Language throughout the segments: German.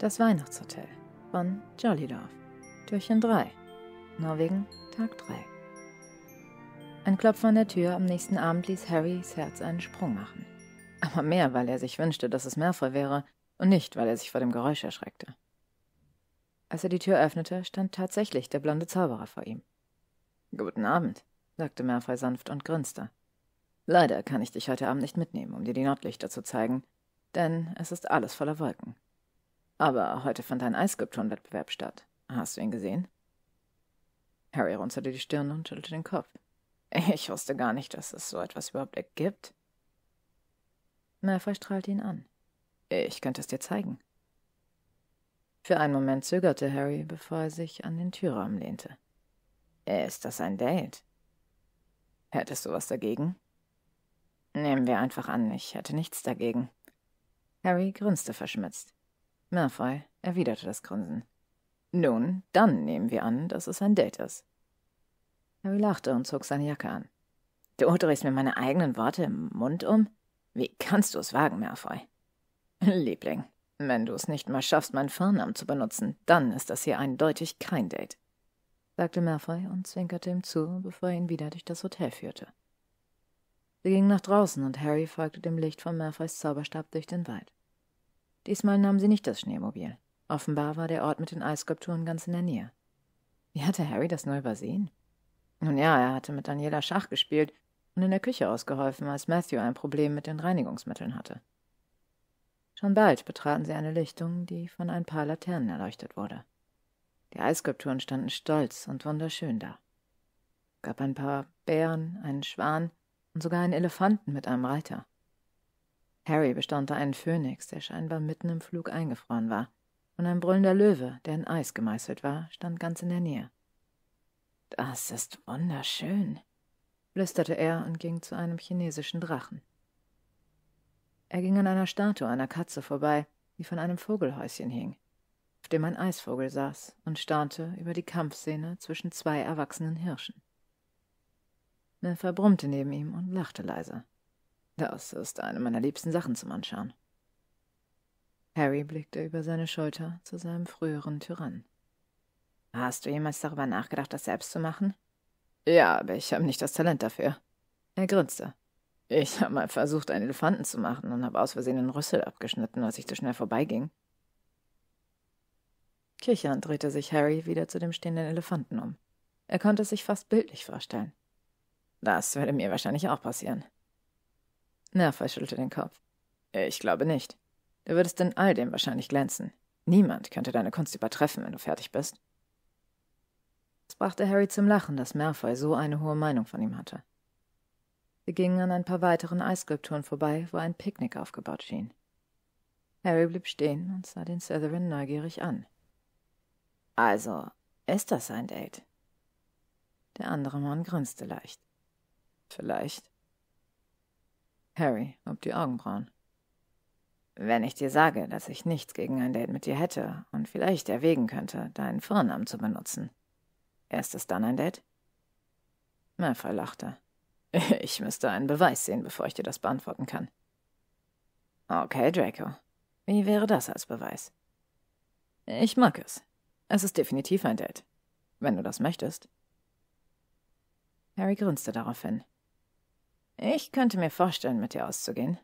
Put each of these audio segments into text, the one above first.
Das Weihnachtshotel von Jollydorf. Türchen 3. Norwegen, Tag 3. Ein Klopfen an der Tür am nächsten Abend ließ Harrys Herz einen Sprung machen. Aber mehr, weil er sich wünschte, dass es Malfoy wäre und nicht, weil er sich vor dem Geräusch erschreckte. Als er die Tür öffnete, stand tatsächlich der blonde Zauberer vor ihm. Guten Abend, sagte Malfoy sanft und grinste. Leider kann ich dich heute Abend nicht mitnehmen, um dir die Nordlichter zu zeigen, denn es ist alles voller Wolken. Aber heute fand ein Eisskopturenwettbewerb statt. Hast du ihn gesehen? Harry runzelte die Stirn und schüttelte den Kopf. Ich wusste gar nicht, dass es so etwas überhaupt ergibt. Malfoy strahlte ihn an. Ich könnte es dir zeigen. Für einen Moment zögerte Harry, bevor er sich an den Türrahmen lehnte. Ist das ein Date? Hättest du was dagegen? Nehmen wir einfach an, ich hätte nichts dagegen. Harry grinste verschmitzt. Malfoy erwiderte das Grinsen. Nun, dann nehmen wir an, dass es ein Date ist. Harry lachte und zog seine Jacke an. Du drehst mir meine eigenen Worte im Mund um? Wie kannst du es wagen, Murphy? Liebling, wenn du es nicht mal schaffst, meinen Vornamen zu benutzen, dann ist das hier eindeutig kein Date, sagte Murphy und zwinkerte ihm zu, bevor er ihn wieder durch das Hotel führte. Sie gingen nach draußen und Harry folgte dem Licht von Murphys Zauberstab durch den Wald. Diesmal nahm sie nicht das Schneemobil. Offenbar war der Ort mit den Eisskulpturen ganz in der Nähe. Wie hatte Harry das nur übersehen? Nun ja, er hatte mit Daniela Schach gespielt und in der Küche ausgeholfen, als Matthew ein Problem mit den Reinigungsmitteln hatte. Schon bald betraten sie eine Lichtung, die von ein paar Laternen erleuchtet wurde. Die Eisskulpturen standen stolz und wunderschön da. Es gab ein paar Bären, einen Schwan und sogar einen Elefanten mit einem Reiter. Harry bestand einen Phönix, der scheinbar mitten im Flug eingefroren war, und ein brüllender Löwe, der in Eis gemeißelt war, stand ganz in der Nähe. Das ist wunderschön, flüsterte er und ging zu einem chinesischen Drachen. Er ging an einer Statue einer Katze vorbei, die von einem Vogelhäuschen hing, auf dem ein Eisvogel saß und starrte über die Kampfszene zwischen zwei erwachsenen Hirschen. Neffer brummte neben ihm und lachte leise. Das ist eine meiner liebsten Sachen zum Anschauen. Harry blickte über seine Schulter zu seinem früheren Tyrann. Hast du jemals darüber nachgedacht, das selbst zu machen? Ja, aber ich habe nicht das Talent dafür. Er grinste. Ich habe mal versucht, einen Elefanten zu machen und habe aus Versehen einen Rüssel abgeschnitten, als ich zu schnell vorbeiging. Kichernd drehte sich Harry wieder zu dem stehenden Elefanten um. Er konnte es sich fast bildlich vorstellen. Das würde mir wahrscheinlich auch passieren. Nerva schüttelte den Kopf. Äh, ich glaube nicht. Du würdest in all dem wahrscheinlich glänzen. Niemand könnte deine Kunst übertreffen, wenn du fertig bist. Es brachte Harry zum Lachen, dass Malfoy so eine hohe Meinung von ihm hatte. Sie gingen an ein paar weiteren Eisskulpturen vorbei, wo ein Picknick aufgebaut schien. Harry blieb stehen und sah den Slytherin neugierig an. Also, ist das ein Date? Der andere Mann grinste leicht. Vielleicht. Harry hob die Augenbrauen. Wenn ich dir sage, dass ich nichts gegen ein Date mit dir hätte und vielleicht erwägen könnte, deinen Vornamen zu benutzen. Ist es dann ein Date? Malfoy lachte. Ich müsste einen Beweis sehen, bevor ich dir das beantworten kann. Okay, Draco. Wie wäre das als Beweis? Ich mag es. Es ist definitiv ein Date. Wenn du das möchtest. Harry grinste daraufhin. Ich könnte mir vorstellen, mit dir auszugehen.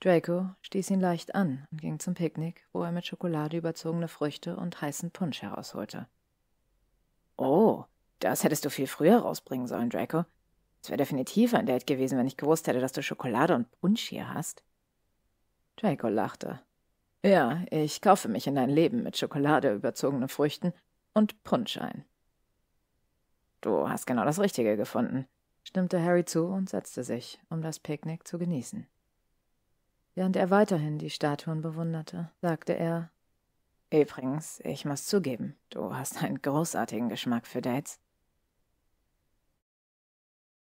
Draco stieß ihn leicht an und ging zum Picknick, wo er mit Schokolade überzogene Früchte und heißen Punsch herausholte. Oh, das hättest du viel früher rausbringen sollen, Draco. Es wäre definitiv ein Date gewesen, wenn ich gewusst hätte, dass du Schokolade und Punsch hier hast. Draco lachte. Ja, ich kaufe mich in dein Leben mit Schokolade überzogenen Früchten und Punsch ein. Du hast genau das Richtige gefunden stimmte Harry zu und setzte sich, um das Picknick zu genießen. Während er weiterhin die Statuen bewunderte, sagte er Übrigens, ich muss zugeben, du hast einen großartigen Geschmack für Dates.